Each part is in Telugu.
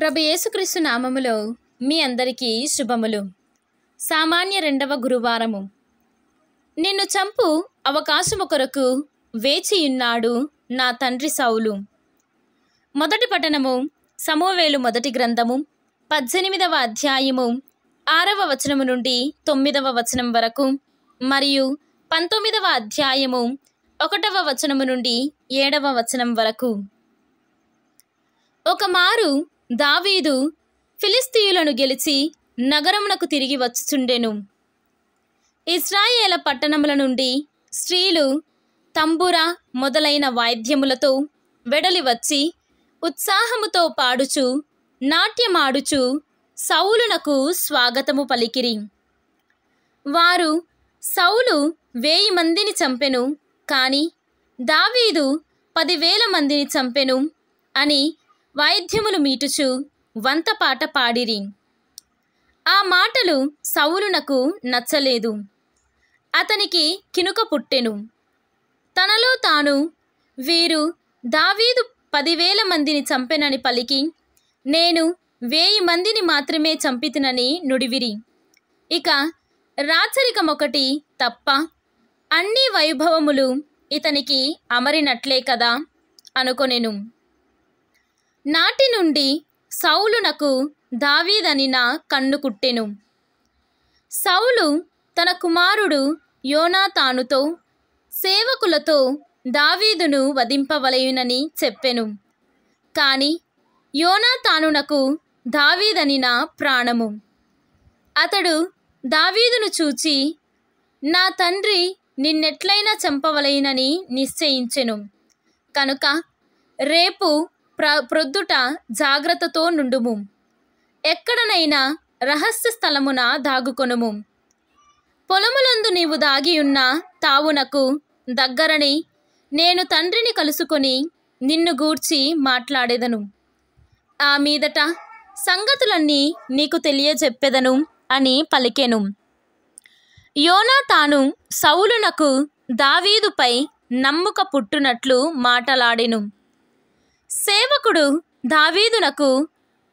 ప్రభు యేసుక్రీస్తు నామములో మీ అందరికీ శుభములు సామాన్య రెండవ గురువారము నిన్ను చంపు అవకాశం ఒకరకు వేచియున్నాడు నా తండ్రి సౌలు మొదటి పఠనము సమూవేలు మొదటి గ్రంథము పద్దెనిమిదవ అధ్యాయము ఆరవ వచనము నుండి తొమ్మిదవ వచనం వరకు మరియు పంతొమ్మిదవ అధ్యాయము ఒకటవ వచనము నుండి ఏడవ వచనం వరకు ఒకమారు దావీదు ఫిలిస్తీయులను గెలిచి నగరమునకు తిరిగి వచ్చుచుండెను ఇస్రాయేల పట్టణముల నుండి స్త్రీలు తంబుర మొదలైన వాయిద్యములతో వెడలి వచ్చి ఉత్సాహముతో పాడుచు నాట్యమాడుచు సౌలునకు స్వాగతము పలికిరి వారు సౌలు వేయి మందిని చంపెను కాని దావీదు పదివేల మందిని చంపెను అని వాయిద్యములు మీటుచు వంత పాట పాడిరి ఆ మాటలు సౌలునకు నచ్చలేదు అతనికి కినుక పుట్టెను తనలో తాను వీరు దావీదు పదివేల మందిని చంపెనని పలికి నేను వేయి మందిని మాత్రమే చంపితినని నుడివిరి ఇక రాచరికమొకటి తప్ప అన్ని వైభవములు ఇతనికి అమరినట్లే కదా అనుకొనెను నాటి నుండి సౌలునకు దావీదని నా కన్ను కుట్టెను సౌలు తన కుమారుడు యోనాతానుతో సేవకులతో దావీదును వధింపవలయునని చెప్పెను కాని యోనాతానునకు దావీదని నా ప్రాణము అతడు దావీదును చూచి నా తండ్రి నిన్నెట్లయినా చంపవలయునని నిశ్చయించెను కనుక రేపు ప్ర ప్రొద్దుట జాగ్రత్తతో నుండుము ఎక్కడనైనా రహస్య స్థలమున దాగుకొనుము పొలములందు నీవు దాగియున్న తావునకు దగ్గరని నేను తండ్రిని కలుసుకొని నిన్ను గూర్చి మాట్లాడేదను ఆ మీదట సంగతులన్నీ నీకు తెలియజెప్పెదను అని పలికెను యోనా తాను సౌలునకు దావీదుపై నమ్ముక పుట్టునట్లు మాటలాడెను యాజకుడు దావీదునకు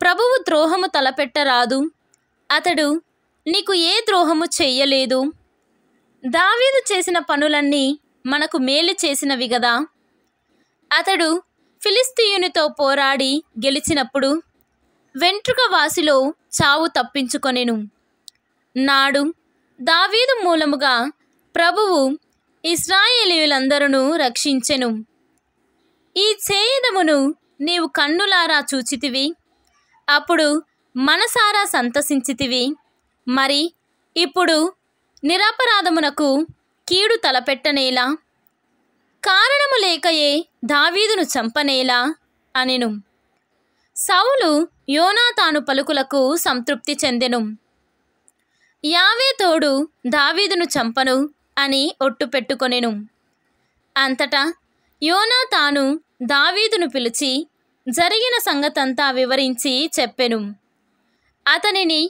ప్రభువు ద్రోహము తలపెట్టరాదు అతడు నీకు ఏ ద్రోహము చెయ్యలేదు దావీదు చేసిన పనులన్నీ మనకు మేలు చేసినవి గదా అతడు ఫిలిస్తీయునితో పోరాడి గెలిచినప్పుడు వెంట్రుక వాసిలో చావు తప్పించుకొనెను నాడు దావీదు మూలముగా ప్రభువు ఇస్రాయేలీయులందరూ రక్షించెను ఈ చేయదమును నీవు కన్నులారా చూచితివి అప్పుడు మనసారా సంతసించితివి మరి ఇప్పుడు నిరపరాధమునకు కీడు తలపెట్టనేలా కారణము లేకయే దావీదును చంపనేలా అనిను సౌలు యోనాతాను పలుకులకు సంతృప్తి చెందెను యావే తోడు దావీదును చంపను అని ఒట్టు పెట్టుకొనెను అంతటా యోనాతాను దావీదును పిలిచి జరిగిన సంగతంతా వివరించి చెప్పెను అతనిని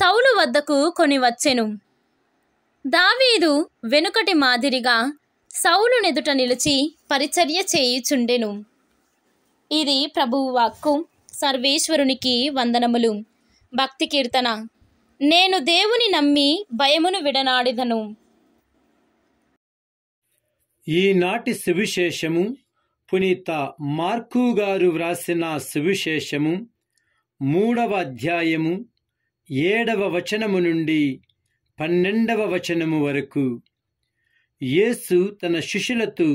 సౌలు వద్దకు కొనివచ్చెను దావీదు వెనుకటి మాదిరిగా సౌలు నెదుట నిలిచి పరిచర్య చేయుచుండెను ఇది ప్రభువు వాక్కు సర్వేశ్వరునికి వందనములు భక్తి కీర్తన నేను దేవుని నమ్మి భయమును విడనాడిదను ఈనాటి సువిశేషము పునీత మార్కు గారు వ్రాసిన సువిశేషము మూడవ అధ్యాయము ఏడవ వచనము నుండి పన్నెండవ వచనము వరకు యేసు తన శిష్యులతో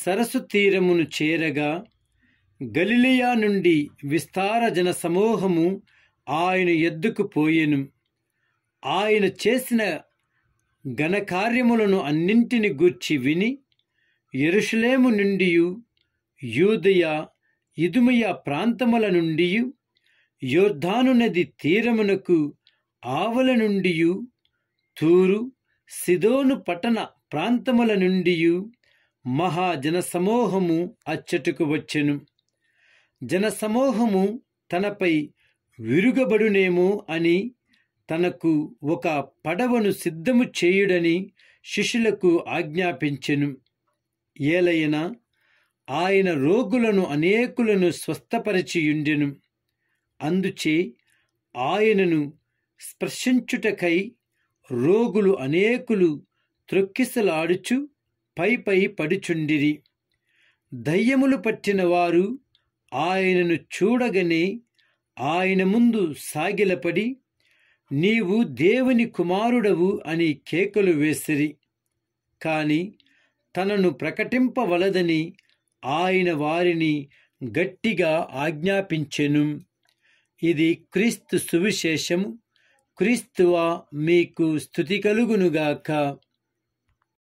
సరస్సు తీరమును చేరగా గలిలియా నుండి విస్తార జన సమూహము ఆయన ఎద్దుకు పోయెను ఆయన చేసిన ఘనకార్యములను అన్నింటిని గూర్చి విని ఎరుషులేము నుండియు యూదయ ఇదుమయ ప్రాంతముల నుండి యోర్ధాను నది తీరమునకు ఆవల నుండి తూరు సిదోను పట్టణ ప్రాంతముల నుండి మహాజన సమూహము అచ్చటకు వచ్చెను జనసమూహము తనపై విరుగబడునేమో అని తనకు ఒక పడవను సిద్ధము చేయుడని శిష్యులకు ఆజ్ఞాపించెను ఏలైనా ఆయన రోగులను అనేకులను స్వస్థపరిచియుండెను అందుచే ఆయనను స్పర్శించుటకై రోగులు అనేకులు త్రొక్కిసలాడుచు పైపై పడుచుండిరి దయ్యములు పట్టిన వారు ఆయనను చూడగనే ఆయన ముందు సాగిలపడి నీవు దేవుని కుమారుడవు అని కేకలు వేసిరి కాని తనను ప్రకటింపవలదని ఆయన వారిని గట్టిగా ఆజ్ఞాపించెను ఇది క్రీస్తు సువిశేషము క్రీస్తువా మీకు స్థుతి కలుగునుగాక